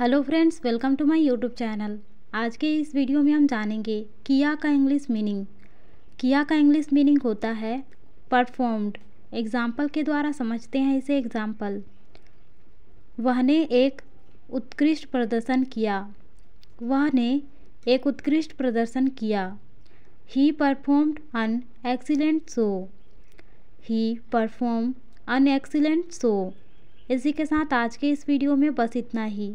hello friends welcome to my YouTube channel आज के इस वीडियो में हम जानेंगे किया का इंग्लिश मीनिंग किया का इंग्लिश मीनिंग होता है परफॉर्म्ड एग्जाम्पल के द्वारा समझते हैं इसे एग्जाम्पल वह ने एक उत्कृष्ट प्रदर्शन किया वह ने एक उत्कृष्ट प्रदर्शन किया he performed an excellent show he perform an excellent show इसी के साथ आज के इस वीडियो में बस इतना ही